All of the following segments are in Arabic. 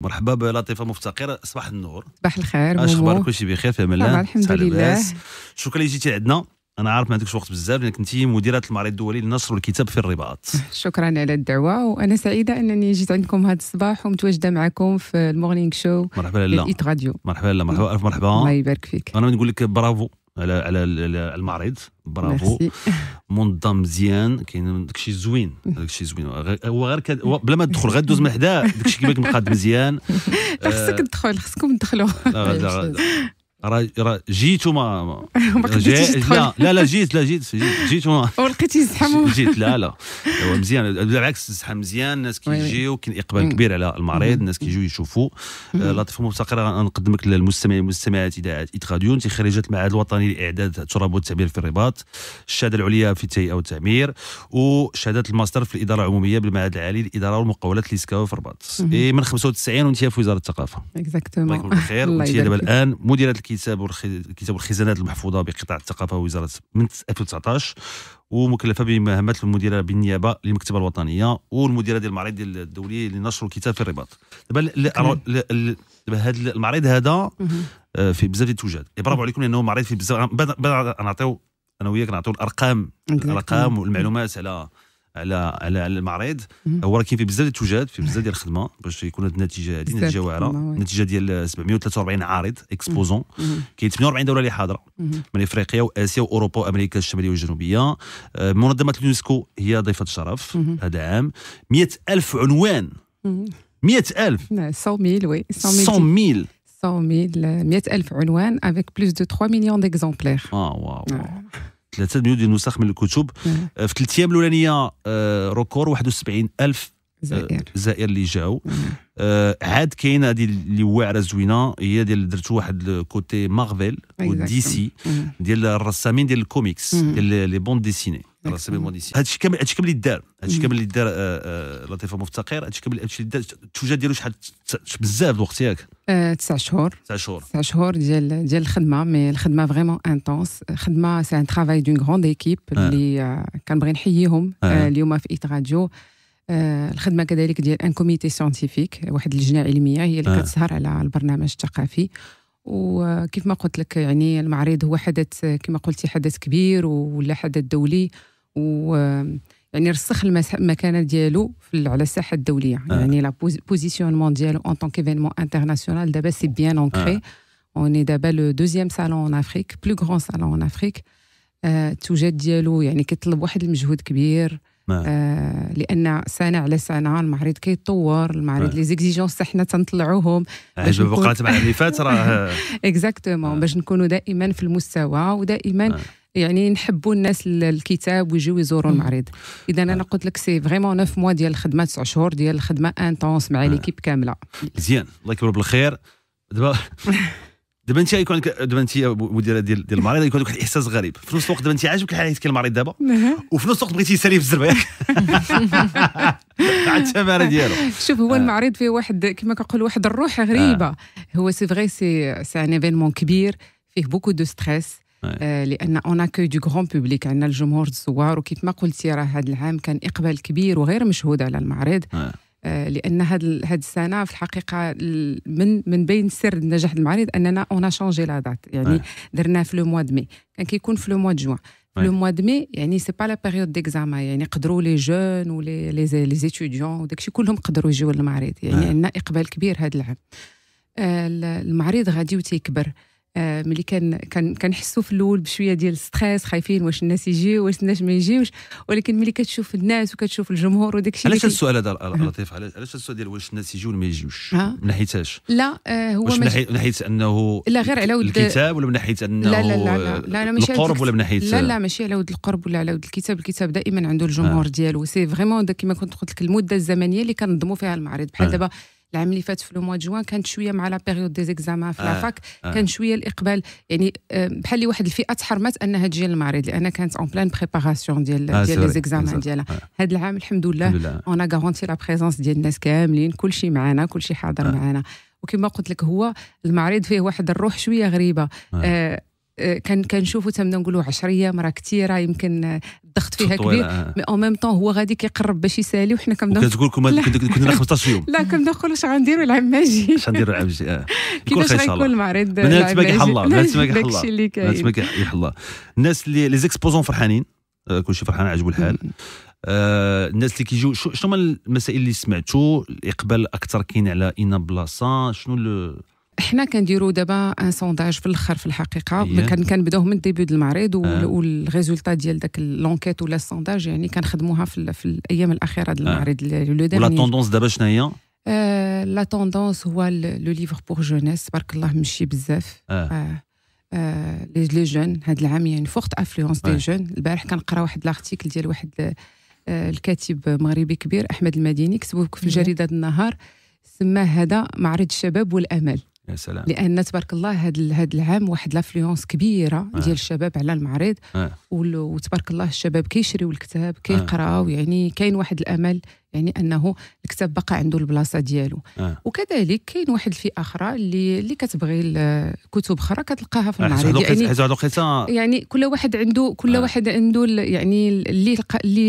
مرحبا بلطيفه مفتقر صباح النور صباح الخير اش اخبارك كلشي بخير في امان الحمد لله شكرا اللي جيتي عندنا انا عارف ما عندكش وقت بزاف لانك انت مديره المعرض الدولي للنشر والكتاب في الرباط شكرا على الدعوه وانا سعيده انني جيت عندكم هذا الصباح ومتواجده معكم في المورنينغ شو مرحبا لاله راديو مرحبا لاله مرحبا الف مرحبا الله يبارك فيك انا نقول لك برافو على على المعرض برافو منظم مزيان كاين داكشي زوين داكشي زوين هو غير بلا ما تدخل غير دوز من حدا داكشي كيما مقاد مزيان خصك آه، تدخل خصكم تدخلوا جيت وما جيت لا لا لا جيت لا جيت جيت وما ولقيتي الزحام جيت لا لا مزيان بالعكس الزحام مزيان الناس كيجيو كاين اقبال كبير على المريض الناس كيجيو يشوفوا آه، لطيفه مبتكره نقدم لك للمستمعين والمستمعات اذاعه اتخاديو انت خريجه المعهد الوطني لاعداد التراب والتعبير في الرباط الشهاده العليا في التهيئه والتعمير وشهاده الماستر في الاداره العموميه بالمعهد العالي للاداره والمقاولات سكاو في الرباط إيه، من 95 وانت في وزاره الثقافه اكزاكتومون الله يكون بخير دابا الان مديره كتاب كتاب الخزانات المحفوظه بقطاع الثقافه ووزاره من 2019 ومكلفه بمهمه المديره بالنيابه للمكتبه الوطنيه والمديره ديال المعرض ديال الدولي لنشر الكتاب في الرباط دابا دابا هذا المعرض هذا آه، في بزاف ديال إيه، برافو عليكم لانه معرض في بزاف نعطيو انا وياك نعطيو الارقام الارقام والمعلومات على على على على المعرض هو راه كاين فيه بزاف ديال التوجات فيه بزاف ديال الخدمه باش يكون هذه النتيجه هذه نتيجه واعره النتيجه ديال 743 عارض اكسبوزون كاين 48 دوله اللي حاضره من افريقيا واسيا واوروبا وامريكا الشماليه والجنوبيه آه، منظمه اليونسكو هي ضيفه الشرف هذا عام 100000 عنوان 100000 100000 وي 100000 100000 عنوان avec plus de 3 millions d'exemplaires. Ah, waouh. Wow. ثلاثه مليون ديال النسخ من الكتب في ثلاث ايام الاولانيه آه، روكور 71 الف آه، زائر زائر اللي جاو آه عاد كاين هذه اللي واعره زوينه هي ديال درتو واحد الكوتي مارفل ودي سي ديال الرسامين ديال الكوميكس ديال لي بوند ديسيني راسي بالمون مونيسي هادشي كامل هادشي كامل اللي دار هادشي كامل اللي دار آه، آه، لطيفه مفتقر هادشي كامل هادشي اللي دار التوجه ديالو شحال بزاف الوقت ياك آه، تسع شهور تسع شهور تسع شهور ديال ديال الخدمه مي الخدمه فريمون انتونس خدمه سي ان ترافاي دون غروند ايكيب اللي كنبغي نحييهم اليوم في ايت راديو الخدمه كذلك ديال ان كوميتي سيانتيفيك واحد اللجنه علميه هي اللي كتسهر على البرنامج الثقافي وكيف ما قلت لك يعني المعرض هو حدث كما قلتي حدث كبير ولا حدث دولي و يعني رسخ المكانه ديالو على الساحه الدوليه آه. يعني لا بوزيسيونمون ديالو اون طونك ايفينمون انترناسيونال دابا سي بيان اونكري آه. On دابا لو دوزيام سالون ان افريك بلو غران سالون ان افريك Afrique. التوجات euh, ديالو يعني كيطلب واحد المجهود كبير آه لان سنه على سنه المعرض كيتطور المعرض آه. لي زيكزيجونس حنا تنطلعوهم آه، باش بقى تبع فات راه اكزاكتومون آه. باش نكونوا دائما في المستوى ودائما يعني نحبوا الناس الكتاب ويجيو يزوروا المعرض اذا انا قلت لك سي فريمون 9 موا ديال الخدمه 9 شهور ديال الخدمه انتونس مع ليكيب كامله مزيان الله يكبر بالخير دابا دابا انت يكون عندك دابا انت مديره ديال ديال المريض يكون عندك احساس غريب في نفس الوقت دابا انت عاجبك الحال حيت كاين المريض دابا وفي نفس الوقت بغيتي يسالي في الزربه ياك على التمارين ديالو شوف هو آه. المعرض فيه واحد كما كنقول واحد الروح آه. غريبه هو سي فغي سي سي ان ايفينمون كبير فيه بوكو دو ستريس لان اون اكوي دو غران بوبليك عندنا الجمهور الزوار وكيف ما قلتي راه هذا العام كان اقبال كبير وغير مشهود على المعرض آه. آه، لان هاد هاد السنه في الحقيقه من من بين سر نجاح المعرض اننا اون شونجي لا دات يعني درنا درناه في لو موا دمي كان كيكون في لو موا دو جوان لو موا دمي يعني سي با لا بيريود ديكزامان يعني قدروا لي جون ولي لي لي ستوديون وداكشي كلهم قدروا يجيو للمعرض يعني عندنا اقبال كبير هذا العام آه، المعرض غادي وتيكبر آه، ملي كان كان كنحسوا في الاول بشويه ديال ستريس خايفين واش الناس يجيو واش الناس ما يجيوش ولكن ملي كتشوف الناس وكتشوف الجمهور وداك الشيء علاش السؤال هذا لطيف علاش السؤال ديال واش الناس يجيو ولا ما يجيوش آه. من ناحيتاش لا آه، هو واش من ناحيه انه لا غير على ود الكتاب ولا من ناحيه انه لا لا لا لا, لا ماشي القرب ولا من ناحيه لا لا ماشي على ود القرب ولا على ود الكتاب الكتاب دائما عنده الجمهور ديالو سي فريمون كيما كنت قلت لك المده الزمنيه اللي كنظموا فيها المعرض بحال دابا العام اللي فات في لو موا جوان كانت شويه مع لا بيريود دي زيكزامان في آه. لافاك آه. كان شويه الاقبال يعني آه، بحال اللي واحد الفئه تحرمت انها تجي للمغرب لان كانت اون بلان بريباراسيون ديال آه ديال لي زيكزامان ديالها هذا آه. العام الحمد لله اون غارونتي لا بريزونس ديال الناس كاملين كلشي معنا كلشي حاضر آه. معنا وكما قلت لك هو المعرض فيه واحد الروح شويه غريبه آه. آه آه، كان كنشوفوا تما نقولوا ايام راه كثيره يمكن آه، الضغط فيها كبير آه. مي اون ميم طون هو غادي كيقرب باش يسالي وحنا كنبداو كتقول لكم كنا 15 يوم لا كنبداو اش غنديروا العام ماجي اش غنديروا العام ماجي اه كيفاش غيكون المعرض بنات ما كيحل الله بنات ما الله بنات ما الله الناس اللي لي زيكسبوزون فرحانين كلشي فرحان عجبو الحال آه الناس اللي كيجيو شنو هما المسائل اللي سمعتو الاقبال اكثر كاين على اين بلاصه شنو احنا كنديروا دابا ان سونداج في الاخر في الحقيقه كان كنبداو من ديبي ديال المعرض والريزولتا آه. ديال داك لونكيت ولا السونداج يعني كنخدموها في, في الايام الاخيره ديال آه. المعرض آه. ولا التوندونس دابا شنو هي لا آه، توندونس هو لو ليفر بور جونيس تبارك الله مشي بزاف لي جون هاد العام يعني فورت افلوونس دي جون البارح كنقرا واحد لارتيكل ديال واحد الكاتب مغربي كبير احمد المديني كتبوه في جريده النهار سماه هذا معرض الشباب والامل يا سلام لان تبارك الله هذا هذا العام واحد لافلونس كبيره آه. ديال الشباب على المعرض آه. وتبارك الله الشباب كيشريو الكتاب آه. كيقراو آه. يعني كاين واحد الامل يعني انه الكتاب بقى عنده البلاصه ديالو آه. وكذلك كاين واحد الفئه اخرى اللي اللي كتبغي كتب اخرى كتلقاها في آه، المعرض يعني حزوالوقيتا. يعني كل واحد عنده كل آه. واحد عنده يعني اللي اللي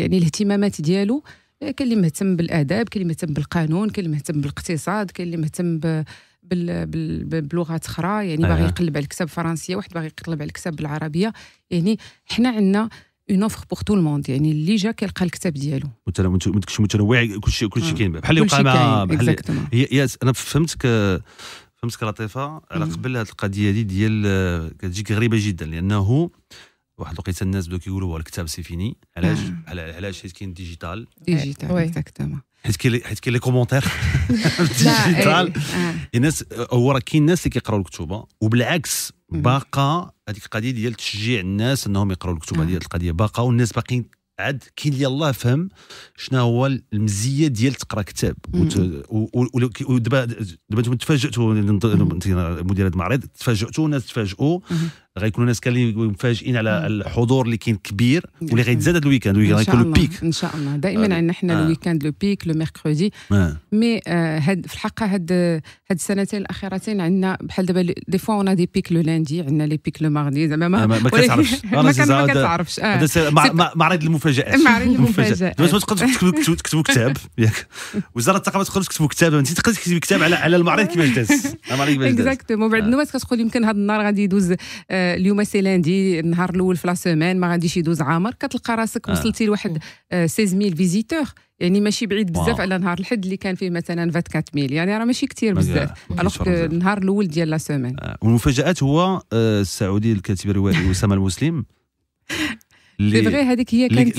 يعني الاهتمامات ديالو آه، كاين اللي مهتم بالاداب كاين اللي مهتم بالقانون كاين اللي مهتم بالاقتصاد كاين اللي مهتم بلغات اخرى يعني باغي أيوة. يقلب على الكتاب الفرنسيه واحد باغي يقلب على الكتاب بالعربيه يعني حنا عندنا اون اوفر بوغ تو الموند يعني اللي جا كيلقى الكتاب ديالو متنوع كلشي كلشي آه. كاين بحال اللي وقع مع بحال ياس انا فهمتك فهمتك لطيفه على قبل هذه القضيه هذه ديال كتجيك غريبه جدا لانه واحد الوقيته الناس بداو كيقولوا الكتاب سي فيني علاش آه. علاش حيت كاين ديجيتال ديجيتال اكزاكتومون حيت كاين حيت كاين لي كومونتير ديجيتال الناس هو راه كاين الناس اللي كيقراو الكتوبه وبالعكس باقا هذيك القضيه ديال تشجيع الناس انهم يقراو الكتوبه ديال آه. القضيه باقا والناس باقيين عاد كاين اللي الله فهم شنو هو المزيه ديال تقرا كتاب ودابا دابا انتم تفاجئتوا مدير المعرض تفاجئتوا الناس تفاجئوا غيكونوا الناس كاملين مفاجئين على الحضور اللي كاين كبير واللي غيتزاد الويكاند الويكاند غيكون لو بيك ان شاء الله دائما آه. عندنا حنا الويكاند لو بيك لو ميركودي مي آه، هاد في الحقيقه هاد هاد السنتين الاخيرتين عندنا بحال دابا دي فوا اون دي بيك لو لاندي عندنا لي بيك لو ماردي زعما ما آه، ما كتعرفش ما كتعرفش معرض المفاجات معرض المفاجات دابا تقدر تكتبوا كتاب ياك وزاره الثقافه ما تقدرش تكتبوا كتاب انت تقدر تكتب كتاب على على المعرض كيفاش داز المعرض كيفاش داز اكزاكتومون بعد النواس كتقول يمكن هاد النهار غادي يدوز اليوم سي لاندي النهار الاول في لا سيمين ما غاديش يدوز عامر كتلقى راسك آه. وصلتي لواحد 16000 آه، فيزيتور يعني ماشي بعيد بزاف على نهار الحد اللي كان فيه مثلا 24000 يعني راه ماشي كثير بزاف الوغ النهار الاول ديال لا سيمين آه، والمفاجات هو السعودي الكاتب الروائي اسامه المسلم اللي هذيك هي كانت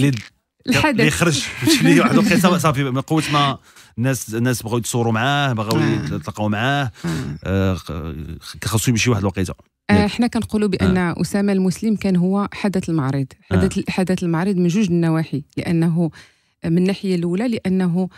الحدث اللي خرج مشي واحد القصه صافي من قوه ما الناس الناس بغاو يتصوروا معاه بغاو آه. يتلاقاو معاه آه. آه، خاصو يمشي واحد الوقيته احنا كنقولوا بان آه. اسامه المسلم كان هو حدث المعرض حدث آه. حدث المعرض من جوج النواحي لانه من الناحيه الاولى لانه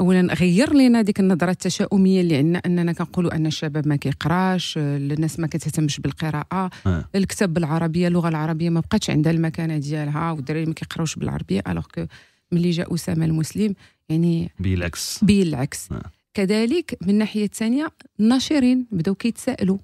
اولا غير لنا ديك النظره التشاؤميه اللي عندنا اننا كنقولوا ان الشباب ما كيقراش الناس ما كتهتمش بالقراءه آه. الكتاب بالعربيه اللغه العربيه ما بقاتش عندها المكانه ديالها والدراري ما كيقراوش بالعربيه الوغ كو ملي جاء اسامه المسلم يعني بالعكس بالعكس نعم. كذلك من ناحية ثانية الناشرين بداو كيتسائلوا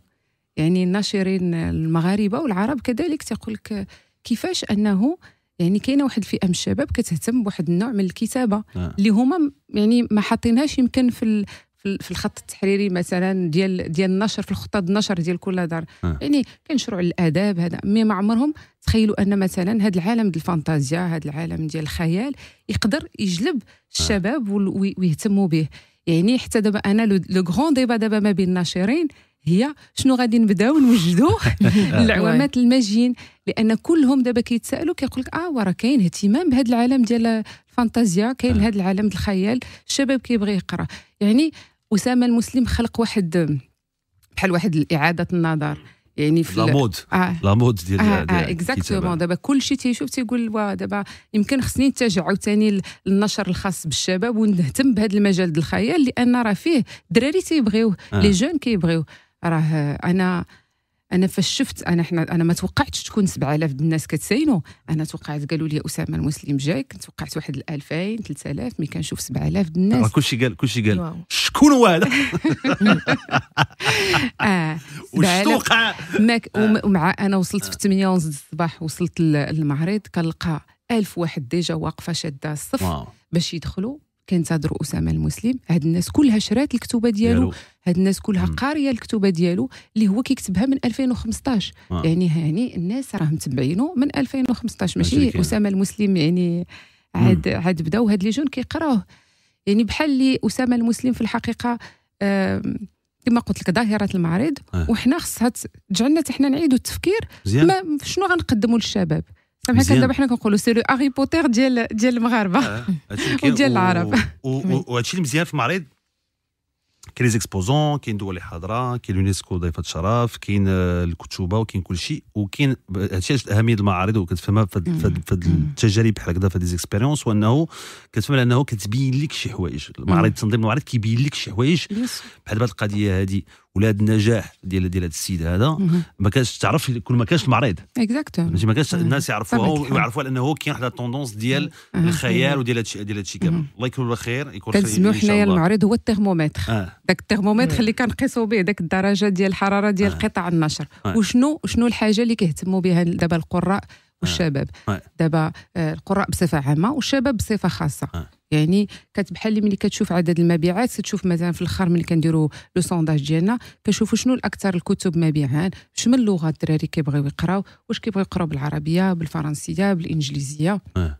يعني الناشرين المغاربة والعرب كذلك تقول لك كيفاش أنه يعني كاينه واحد الفئه من الشباب كتهتم بواحد النوع من الكتابه آه. اللي هما يعني ما حاطينهاش يمكن في في الخط التحريري مثلا ديال ديال النشر في الخطه النشر ديال كل دار آه. يعني كنشروا على الاداب هذا مي ما عمرهم تخيلوا ان مثلا هذا العالم ديال الفانتازيا هذا العالم ديال الخيال يقدر يجلب آه. الشباب آه. ويهتموا به يعني حتى دابا انا لو غون ديبا دابا ما بين الناشرين هي شنو غادي نبداو نوجدوا العوامات المجين لان كلهم دابا كيتسالوا كيقول لك اه وراه كاين اهتمام بهذا العالم ديال فانتازيا كاين هذا آه. العالم الخيال الشباب كيبغي يقرا يعني اسامه المسلم خلق واحد بحال واحد اعاده النظر يعني في لامود آه. لامود ديال اه, آه. اكزاكتومون دابا كلشي تيشوف تيقول وا دابا يمكن خصني نتجع عاوتاني للنشر الخاص بالشباب ونهتم بهذا المجال ديال الخيال لان راه فيه الدراري تيبغيوه آه. لي جون كيبغيوه راه انا انا فاش شفت انا حنا انا ما توقعتش تكون 7000 الناس كتساينو انا توقعت قالوا لي اسامه المسلم جاي كنت توقعت واحد 2000 3000 مي كنشوف 7000 الناس كلشي قال كلشي قال شكون هو هذا اه توقع آه. ومع انا وصلت في 8 ونص الصباح وصلت للمعرض كنلقى 1000 واحد ديجا واقفه شاده الصف باش يدخلوا كينتظروا اسامه المسلم هاد الناس كلها شرات الكتوبه ديالو هاد الناس كلها قاريه الكتوبه ديالو اللي هو كيكتبها من 2015 آه. يعني يعني الناس راهم متبعينه من 2015 ماشي اسامه المسلم يعني عاد مم. عاد بداو هاد لي جون كيقراوه يعني بحال اللي اسامه المسلم في الحقيقه كما قلت لك ظاهره المعرض آه. وحنا خصها تجعلنا حتى حنا نعيدوا التفكير ما شنو غنقدموا للشباب دابا حنا دابا حنا كنقولوا سيرو هاري بوتر ديال ديال المغاربه آه، وديال العرب وهادشي اللي مزيان في المعرض كاين لي زيكسبوزون كاين دول حاضره كاين اليونسكو ضيفه الشرف كاين آه، الكتوبه وكاين كل شيء وكاين هادشي علاش اهميه المعارض وكتفهمها في هاد التجارب بحال هكذا في هاد ليزيكسبيريونس وانه كتفهم لانه كتبين لك شي حوايج المعارض تنظيم المعارض كيبين لك شي حوايج بحال دابا القضيه هادي ولا هذا النجاح ديال ديال هذا السيد هذا ما كانش تعرف كل ما كانش المريض اكزاكتومون ما كانش الناس يعرفوه ويعرفوا لانه كاين واحد التوندونس ديال الخيال وديال هادشي ديال هادشي كامل الله يكون بخير يكون خير كنسميو حنايا المعرض هو الترمومتر ذاك آه. الترمومتر آه. اللي كنقيسوا به ذاك الدرجه ديال الحراره ديال آه. قطع النشر وشنو شنو الحاجه اللي كيهتموا بها دابا القراء والشباب دابا القراء بصفه عامه والشباب بصفه خاصه يعني كتبحال اللي ملي كتشوف عدد المبيعات تشوف مثلا في الاخر ملي كنديروا لو سونداج ديالنا كنشوفوا شنو الاكثر الكتب مبيعا شمن لغه الدراري كيبغيو يقراو واش كيبغيو يقراو بالعربيه بالفرنسيه بالانجليزيه نعم.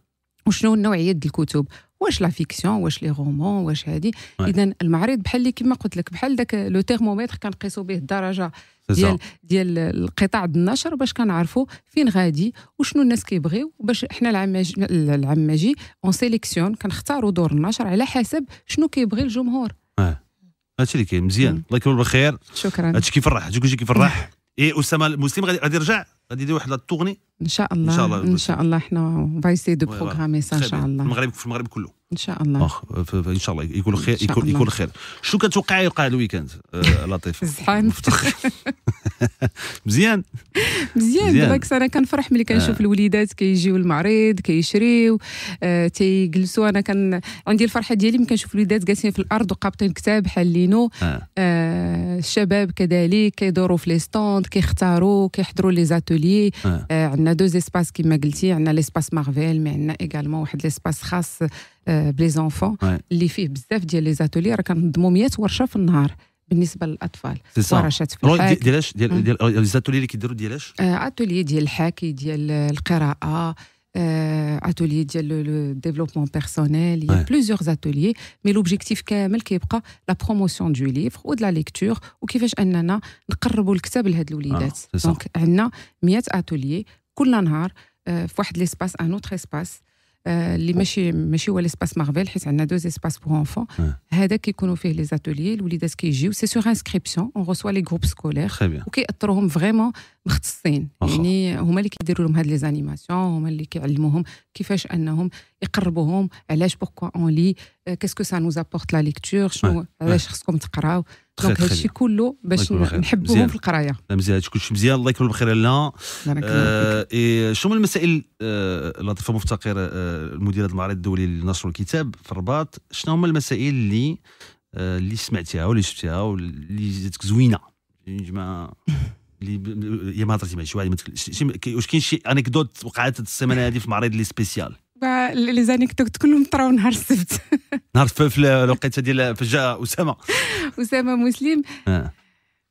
وشنو النوعيه ديال الكتب واش لا فيكسيون واش لي رومون واش هادي نعم. اذا المعرض بحال اللي كما قلت لك بحال داك لو تيرمومتر كنقيسو به الدرجه ديال ديال القطاع النشر باش كنعرفوا فين غادي وشنو الناس كيبغيو باش حنا العماجي العماجي اون سيليكسيون كنختاروا دور النشر على حسب شنو كيبغي الجمهور اه هادشي اللي كاين مزيان الله يكمل بالخير شكرا هادشي كيفرح هادشي كيفرح اي اسامه المسلم غادي غادي يرجع غادي يدير واحد التوغني ان شاء الله ان شاء الله ان شاء الله حنا فايسي دو بروغرامي ان شاء الله المغرب في المغرب كله ان شاء الله أخ ان شاء الله يكون خير يكون, يكون خير شو كتوقع يوقع الويكاند آه لطيف زحام مزيان مزيان دابا انا كنفرح ملي كنشوف آه. الوليدات كيجيو المعرض كيشريو آه تيجلسوا انا كان عندي الفرحه ديالي ملي كنشوف الوليدات جالسين في الارض وقابطين كتاب حالينو آه. آه الشباب كذلك كيدوروا في لي ستوند كيختاروا كيحضروا لي زاتولي آه. آه عندنا دوز اسباس كما قلتي عندنا ليسباس مارفيل مي عندنا ايغالمون واحد ليسباس خاص بلي آه، زونفون اللي فيه بزاف ديال لي زاتولي راه كنظموا 100 ورشه في النهار بالنسبه للاطفال ورشات في الحاك ديال ديال لي زاتولي اللي كيديروا ديالاش اتولي آه، ديال الحاكي ديال القراءه اتولي آه، ديال لو ديفلوبمون بيرسونيل يا y a مي لوبجيكتيف كامل كيبقى لا بروموسيون دو ليفر و لا ليكتور وكيفاش اننا نقربوا الكتاب لهاد الوليدات دونك ah, عندنا 100 اتولي كل نهار في واحد ليسباس ان اوتر اسباس آه، اللي ماشي ماشي هو ليسباس مارفيل حيت عندنا دو اسباس بوغ انفون هذا كيكونوا فيه لي زاتوليي الوليدات كيجيو سي سور انسكريبسيون اون روسوا لي جروب سكولير وكيأثروهم فريمون مختصين يعني هما اللي كيديروا لهم هاد لي زانيماسيون هما اللي كيعلموهم كيفاش انهم يقربوهم علاش بوركوا اون لي كاسكو سا نوز ابورت لا ليكتور شنو علاش خصكم تقراو دونك هادشي كله باش نحبوهم في القرايه لا مزيان كلشي مزيان الله يكون بخير لنا آه إيه شنو المسائل آه، لطيفه مفتقر آه مديره المعرض الدولي لنشر الكتاب في الرباط شنو هما المسائل اللي آه، اللي سمعتيها واللي شفتيها واللي جاتك زوينه جماعة اللي يا ما هضرتي مع شي واحد واش كاين شي انكدوت وقعت السيمانه هذه في المعرض اللي سبيسيال لي زانيكدوت كلهم طراو نهار السبت نهار في الوقيته ديال فجاه اسامه اسامه مسلم آه.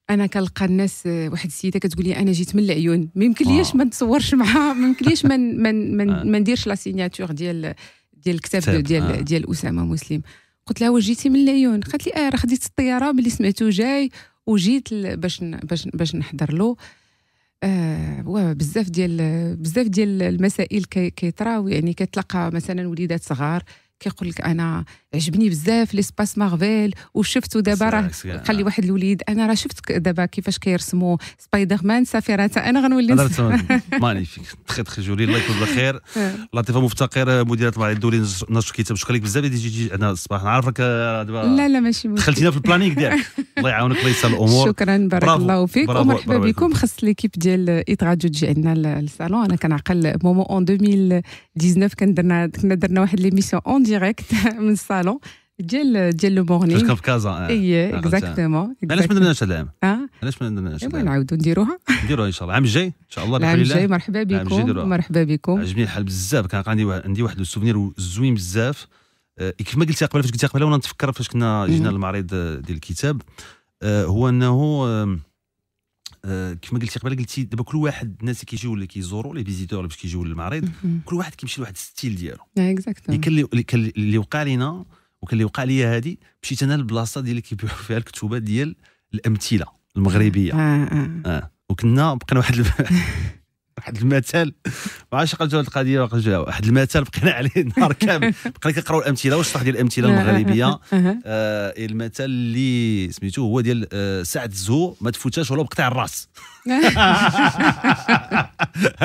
انا كنلقى الناس واحد السيده كتقول لي انا جيت من العيون ما يمكنليش آه. ما نتصورش معها ما يمكنليش ما آه. ما نديرش لا سيناتور ديال ديال الكتاب ديال ديال اسامه مسلم قلت لها وجيتي من العيون قالت لي اه راه خديت الطياره ملي سمعته جاي وجيت باش باش باش نحضر له آه بزاف ديال بزاف ديال المسائل كيطراو يعني كتلقى مثلا وليدات صغار كيقول لك انا عجبني بزاف ليسباس مارفيل وشفتو دابا راه قال لي واحد الوليد انا راه شفت دابا كيفاش كيرسموا سبايدر مان سفيرة انا غنولي مانيفيك تخي تخي جولي الله يكون بخير آه. لطيفه مفتقر مديره طباعه الدولي نشر كتاب شكرا لك بزاف اللي تجي عندنا الصباح نعرفك آه، دابا لا لا ماشي مشكل دخلتينا في البلانينغ ديالك الله يعاونك الله يسهل الامور شكرا بارك الله فيك ومرحبا بكم خص ليكيب ديال ايت راديو تجي عندنا للصالون انا كنعقل مومون اون 2019 كنا درنا واحد ليميسيون اون ديريكت من الصالون ديال ديال لو مورنينغ كان في كازا آه، اي اكزاكتومون علاش ما درناش هذا العام؟ آه. علاش ما درناش ايوا نعاودوا نديروها نديروها ان شاء الله العام الجاي ان شاء الله العام الجاي مرحبا بكم مرحبا بكم عجبني الحال بزاف كان عندي عندي واحد السوفينير زوين بزاف آه، كيف ما قلتي قبل فاش قلتي قبل وانا نتفكر فاش كنا جينا للمعرض ديال الكتاب هو انه آه، كما قلتي قبل قلتي دابا كل واحد الناس اللي كيجيو اللي كيزوروا لي فيزيتور اللي باش كيجيو للمعرض كل واحد كيمشي لواحد الستيل ديالو اكزاكتومون اللي كان اللي وقع لينا وكان اللي وقع ليا هذه مشيت انا للبلاصه ديال اللي كيبيعوا فيها الكتبات ديال الامثله المغربيه اه, آه. آه. وكنا بقينا واحد واحد المثل ما عرفتش قلتوا القضيه ولا واحد المثل بقينا عليه نهار كامل بقينا كنقراو الامثله والشرح ديال الامثله المغربيه آه إيه، المثل اللي سميتو هو ديال آه، سعد الزو ما تفوتاش ولو بقطع الراس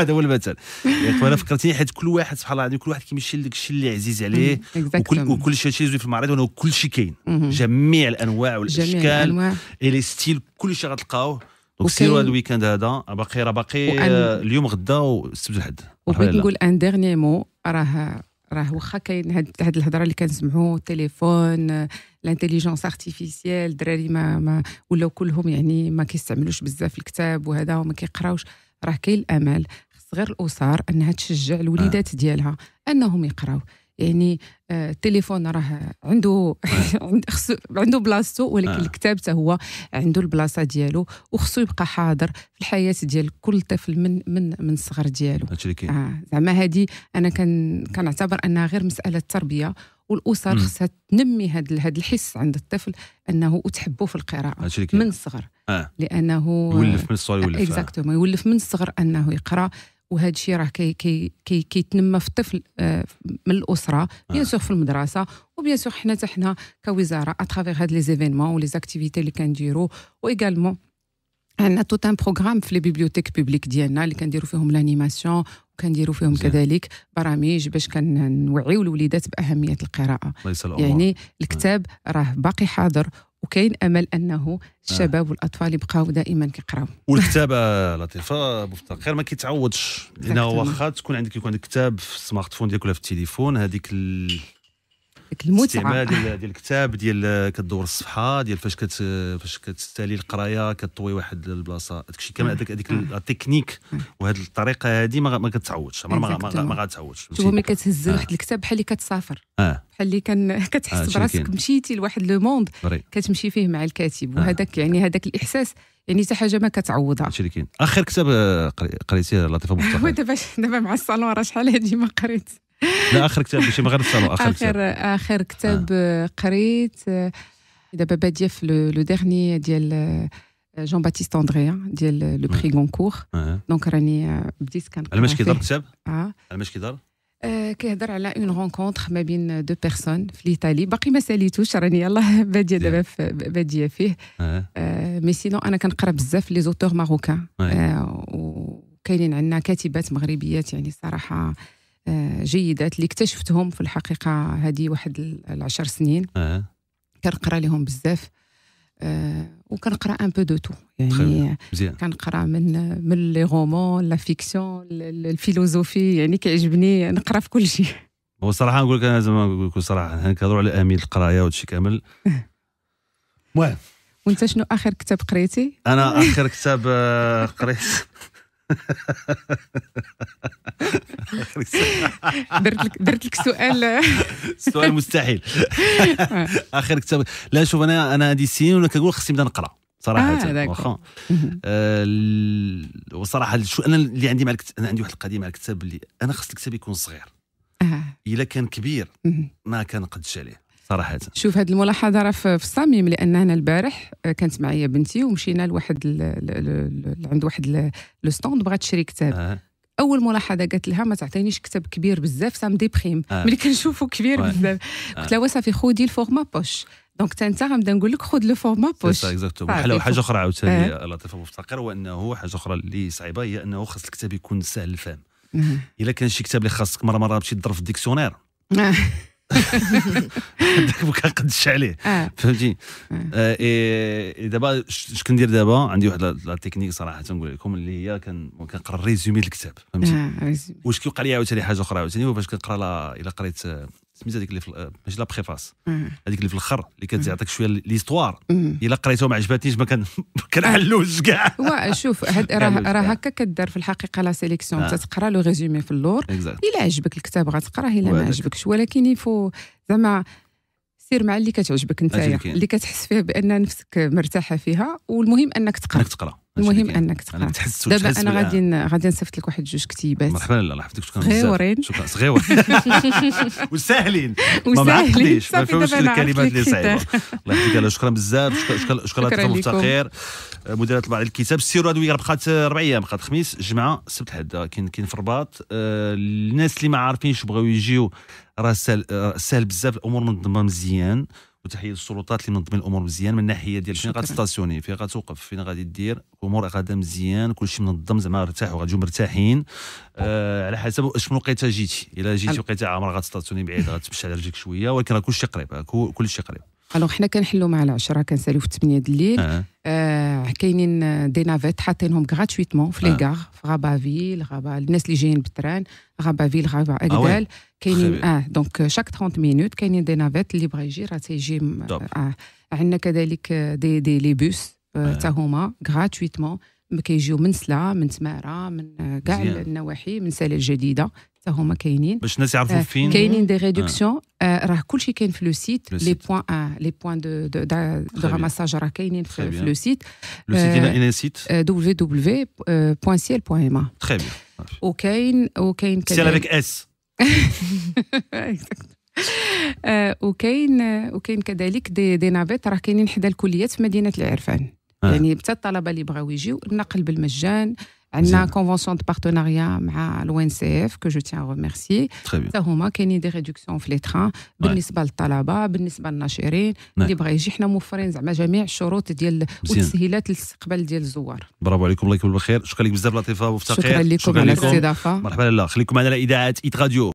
هذا هو المثل انا يعني فكرتني حيت كل واحد سبحان الله يعني كل واحد كيمشي لك الشيء اللي عزيز عليه وكل وكل شيء شيء في المعرض كل شيء كاين جميع الانواع والاشكال اي لي ستيل كل شيء غتلقاوه دونك سيروا هذا الويكاند هذا باقي راه باقي آه، اليوم غدا والسبت الحد وبغيت نقول ان ديرني مو راه راه واخا كاين هاد الهضره اللي كنسمعوا التليفون الانتيليجونس ارتيفيسيال الدراري ما, ما ولاو كلهم يعني ما كيستعملوش بزاف الكتاب وهذا وما كيقراوش راه كاين الامل خص غير الاسر انها تشجع الوليدات آه. ديالها انهم يقراو يعني التليفون آه، راه عنده آه. عنده بلاصتو ولكن آه. الكتاب حتى هو عنده البلاصه ديالو وخصو يبقى حاضر في الحياه ديال كل طفل من من من الصغر ديالو آه زعما هذه انا كان كنعتبر انها غير مساله تربيه والاسر خصها تنمي هذا هذا الحس عند الطفل انه وتحبه في القراءه من الصغر آه. لانه يولف من الصغر يولف اكزاكتومون يولف من الصغر انه يقرا وهذا الشيء راه كي كي كي كيتنمى في الطفل آه، من الاسره بيان آه. سور في المدرسه وبيان سور حنا حتى حنا كوزاره اترافيغ هاد لي زيفينمون ولي زاكتيفيتي اللي كنديرو وايغالمون عندنا توت ان بروغرام في لي بيبليوتيك بوبليك ديالنا اللي كنديرو فيهم لانيماسيون وكنديروا فيهم زي. كذلك برامج باش كنوعيو الوليدات باهميه القراءه يعني الكتاب راه باقي حاضر وكاين امل انه آه. الشباب آه. والاطفال يبقاو دائما كيقراو والكتابه لطيفه مفتقر ما كيتعوضش لانه واخا تكون عندك يكون عندك كتاب في السمارت فون ديالك ولا في التليفون هذيك ال... المتعه ديال ديال الكتاب ديال كدور الصفحه ديال فاش كت فاش كتستالي القرايه كطوي واحد البلاصه داكشي كامل هذاك هذيك التكنيك وهاد الطريقه هذه ما كتعوضش ما ما ما غاتعوضش شوف ملي كتهز آه. واحد الكتاب بحال اللي كتسافر آه. بحال اللي كان كتحس آه، براسك مشيتي لواحد لو موند كتمشي فيه مع الكاتب وهذاك يعني هذاك الاحساس يعني حتى حاجه ما كتعوضها هادشي اللي كاين اخر كتاب قريتيه لطيفه مصطفى دابا دابا مع الصالون راه شحال هادي ما قريت لا اخر كتاب ماشي مغرب غير اخر اخر اخر اخر كتاب آه. قريت دابا باديه في لو ديرني ديال جون باتيست اندريا ديال لو بري غونكور دونك راني آه، بديت كان على ماش كيدار الكتاب؟ اه على ماش كيدار؟ آه، كيهضر على اون رونكونتر ما بين دو بيرسون في ليتالي باقي ما ساليتوش راني يلاه باديه دابا باديه فيه مي سينو آه، انا كنقرا بزاف لي زوتور ماروكان وكاينين عندنا كاتبات مغربيات يعني صراحه آه، جيدات اللي اكتشفتهم في الحقيقه هذه واحد العشر سنين آه. كنقرا لهم بزاف آه وكنقرا ان بو دو تو يعني كنقرا من من لي رومون لا فيكسيون الفيلوزوفي يعني كيعجبني نقرا في كل شيء وصراحه نقول لك انا زعما نقول لك صراحه كنهضروا على امين القرايه وهادشي كامل المهم وانت شنو اخر كتاب قريتي؟ انا اخر كتاب آه، قريت درت لك درت لك سؤال سؤال مستحيل اخر كتاب لا شوف انا انا هذه السنين وانا كنقول خصني نبدا نقرا صراحه آه، واخا آه، وصراحه شو انا اللي عندي مع انا عندي واحد القضيه مع الكتاب اللي انا خص الكتاب يكون صغير آه. الا كان كبير ما كنقدش عليه صراحه شوف هذه الملاحظه راه في الصميم لان انا البارح آه، كانت معايا بنتي ومشينا لواحد عند واحد لو ستوند بغات تشري كتاب آه. اول ملاحظه قالت لها ما تعطينيش كتاب كبير بزاف سام ديبريم آه. ملي كنشوفو كبير بزاف قلت آه. لها وصافي خودي الفورما بوش دونك حتى انت غنبدا نقول لك خذ لو فورما بوش اكزاكتومون حاجه اخرى عاوتاني آه. لطيفه مفتقر وانه حاجه اخرى اللي صعيبه هي انه خاص الكتاب يكون سهل الفهم الا كان شي كتاب اللي خاصك مره مره تمشي تضرب في الديكسيونير داك ما كنقدش عليه آه. فهمتي آه. آه، اي دابا اش كندير دابا عندي واحد لا تكنيك صراحه نقول لكم اللي هي كنقرا ريزومي الكتاب فهمتي واش كيوقع لي عاوتاني حاجه اخرى عاوتاني باش كنقرا الا قريت سميت هذيك اللي في آه، ماشي لا بريفاس هذيك اللي في الاخر اللي كتعطيك شويه ليستوار الا قريتها ما عجبتنيش ما كان كنحلوش كاع وا شوف راه راه هكا كدار في الحقيقه لا سيليكسيون تتقرا لو ريزومي في اللور الا عجبك الكتاب غتقراه الا ما عجبكش ولكن يفو زعما سير مع اللي كتعجبك انت اللي كتحس فيه بان نفسك مرتاحه فيها والمهم انك تقرا انك تقرا المهم انك تقرا دابا انا غادي غادي نصيفط لك واحد جوج كتيبات مرحبا الله يحفظك شكرا بزاف صغيورين شكرا صغيورين وساهلين ما معقديش ما فيهمش الكلمات اللي صعيبه الله يحفظك شكرا بزاف شكرا شكرا لك خير مديره طباعه الكتاب سيروا هذه بقات اربع ايام بقات خميس جمعه سبت الحد كاين كاين في الرباط آه، الناس اللي ما عارفينش بغاو يجيو راه سهل آه، بزاف الامور منظمه مزيان وتحيه للسلطات اللي منظمين الامور مزيان من الناحيه ديال فين غاتستاسيوني فين غاتوقف فين غادي دير الامور غادا مزيان كلشي منظم زعما ارتاح وغاتجيو مرتاحين آه على حسب شنو لقيتها جيتي الا جيتي لقيتها عامره غاتستاسيوني بعيد غتمشي على رجلك شويه ولكن راه كلشي قريب كلشي قريب الوغ حنا كنحلوا مع العشرة كنساليو في 8 د الليل آه. آه كاينين دي نافيت حاطينهم غراتويتمون في لي آه. في غابا فيل غابا الناس اللي جايين بالتران غابا فيل غابا اكدال كاينين اه دونك شاك 30 مينوت كاينين دي نافيت اللي بغا يجي راه تيجي اه عندنا كذلك دي دي لي بوس حتى آه. آه. هما غراتويتمون كيجيو من سلا من تماره من آه، كاع النواحي من سلا الجديده حتى هما كاينين باش الناس يعرفوا آه، فين كاينين دي ريدكسيون آه. آه، راه كلشي كاين في لو سيت لي بوان لي بوان دو دو راماساج راه كاينين في لو سيت لو سيت ان سيت www.ciel.ma تري بيان وكاين وكاين سيل افيك اس وكاين وكاين كذلك دي دي نافيت راه كاينين حدا الكليات في مدينه العرفان يعني حتى الطلبه اللي بغاو يجيو النقل بالمجان آه. عندنا كونفونسيون دو بارتناريا مع الوان سي اف كو جو تيان ريميرسي حتى هما كاينين دي ريدكسيون في لي تران بالنسبه للطلبه بالنسبه للناشرين اللي بغى يجي حنا موفرين زعما جميع الشروط ديال والتسهيلات للاستقبال ديال الزوار برافو عليكم الله يكون بالخير شكرا لك بزاف لطيفه وفتقير شكرا لكم على الاستضافه مرحبا لله خليكم معنا على اذاعه ايت راديو